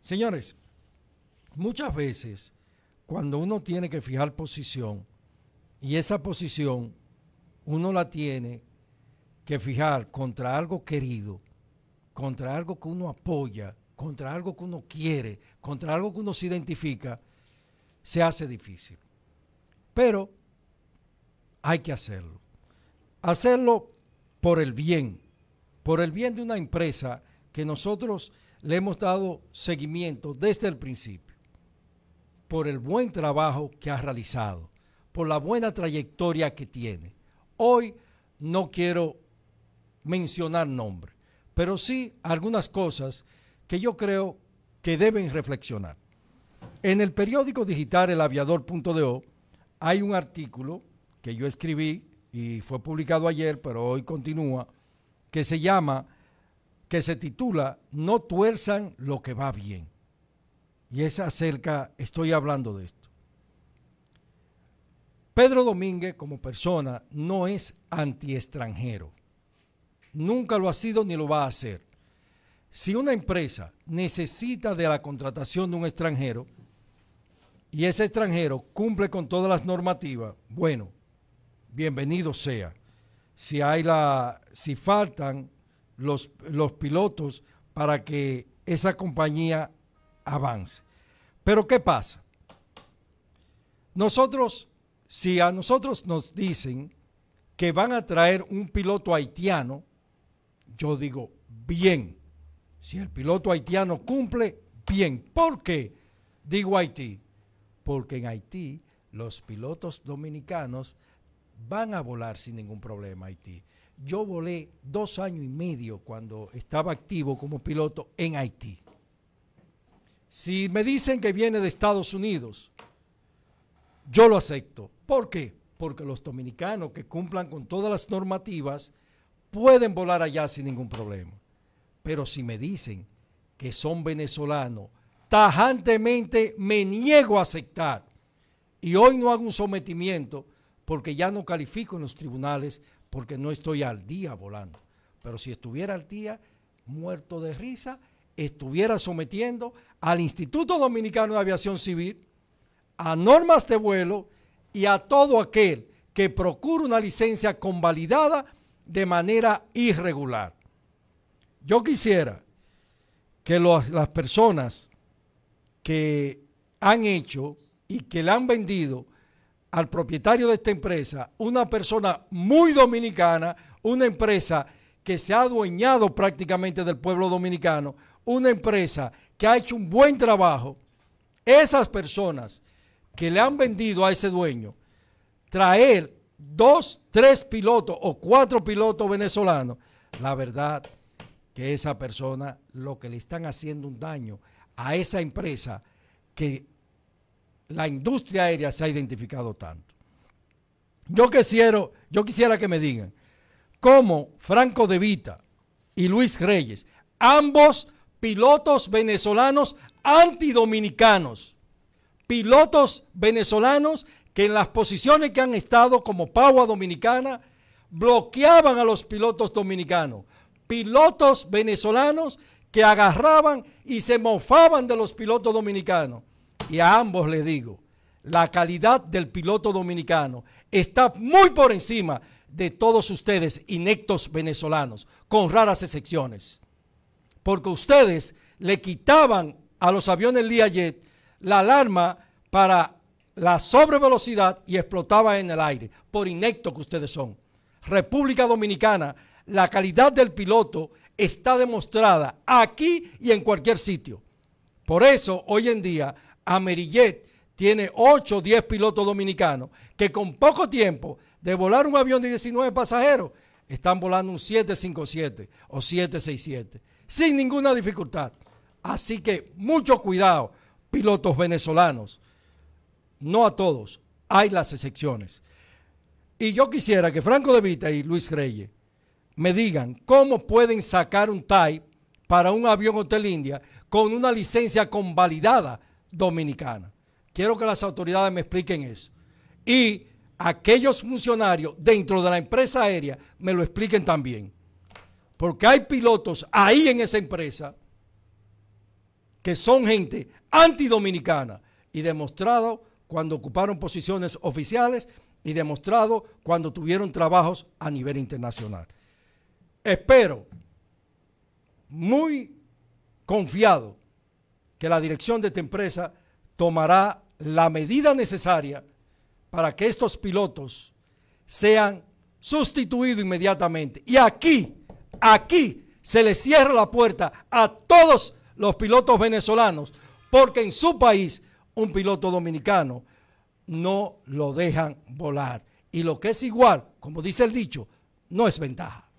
Señores, muchas veces cuando uno tiene que fijar posición y esa posición uno la tiene que fijar contra algo querido, contra algo que uno apoya, contra algo que uno quiere, contra algo que uno se identifica, se hace difícil. Pero hay que hacerlo. Hacerlo por el bien, por el bien de una empresa que nosotros le hemos dado seguimiento desde el principio por el buen trabajo que ha realizado, por la buena trayectoria que tiene. Hoy no quiero mencionar nombre, pero sí algunas cosas que yo creo que deben reflexionar. En el periódico digital elaviador.do hay un artículo que yo escribí y fue publicado ayer, pero hoy continúa, que se llama que se titula No tuerzan lo que va bien. Y es acerca, estoy hablando de esto. Pedro Domínguez como persona no es antiextranjero. Nunca lo ha sido ni lo va a hacer. Si una empresa necesita de la contratación de un extranjero y ese extranjero cumple con todas las normativas, bueno, bienvenido sea. Si hay la si faltan los, pilotos para que esa compañía avance. Pero ¿qué pasa? Nosotros, si a nosotros nos dicen que van a traer un piloto haitiano, yo digo, bien, si el piloto haitiano cumple, bien. ¿Por qué digo Haití? Porque en Haití los pilotos dominicanos van a volar sin ningún problema Haití. Yo volé dos años y medio cuando estaba activo como piloto en Haití. Si me dicen que viene de Estados Unidos, yo lo acepto. ¿Por qué? Porque los dominicanos que cumplan con todas las normativas pueden volar allá sin ningún problema. Pero si me dicen que son venezolanos, tajantemente me niego a aceptar. Y hoy no hago un sometimiento porque ya no califico en los tribunales porque no estoy al día volando. Pero si estuviera al día, muerto de risa, estuviera sometiendo al Instituto Dominicano de Aviación Civil a normas de vuelo y a todo aquel que procura una licencia convalidada de manera irregular. Yo quisiera que las personas que han hecho y que le han vendido al propietario de esta empresa, una persona muy dominicana, una empresa que se ha adueñado prácticamente del pueblo dominicano, una empresa que ha hecho un buen trabajo, esas personas que le han vendido a ese dueño, traer dos, tres pilotos o cuatro pilotos venezolanos, la verdad que esa persona lo que le están haciendo un daño a esa empresa que la industria aérea se ha identificado tanto. Yo, quisiera, yo quisiera que me digan cómo Franco De Vita y Luis Reyes, ambos pilotos venezolanos antidominicanos, pilotos venezolanos que en las posiciones que han estado como Paua Dominicana bloqueaban a los pilotos dominicanos, pilotos venezolanos que agarraban y se mofaban de los pilotos dominicanos y a ambos les digo, la calidad del piloto dominicano está muy por encima de todos ustedes, inectos venezolanos, con raras excepciones. Porque ustedes le quitaban a los aviones LIAJET la alarma para la sobrevelocidad y explotaban en el aire, por inecto que ustedes son. República Dominicana, la calidad del piloto está demostrada aquí y en cualquier sitio. Por eso, hoy en día, Amerillet tiene 8 o 10 pilotos dominicanos que con poco tiempo de volar un avión de 19 pasajeros están volando un 757 o 767 sin ninguna dificultad. Así que mucho cuidado, pilotos venezolanos. No a todos, hay las excepciones. Y yo quisiera que Franco De Vita y Luis Reyes me digan cómo pueden sacar un TAI para un avión Hotel India con una licencia convalidada Dominicana. Quiero que las autoridades me expliquen eso. Y aquellos funcionarios dentro de la empresa aérea me lo expliquen también. Porque hay pilotos ahí en esa empresa que son gente antidominicana y demostrado cuando ocuparon posiciones oficiales y demostrado cuando tuvieron trabajos a nivel internacional. Espero, muy confiado, que la dirección de esta empresa tomará la medida necesaria para que estos pilotos sean sustituidos inmediatamente. Y aquí, aquí se le cierra la puerta a todos los pilotos venezolanos, porque en su país un piloto dominicano no lo dejan volar. Y lo que es igual, como dice el dicho, no es ventaja.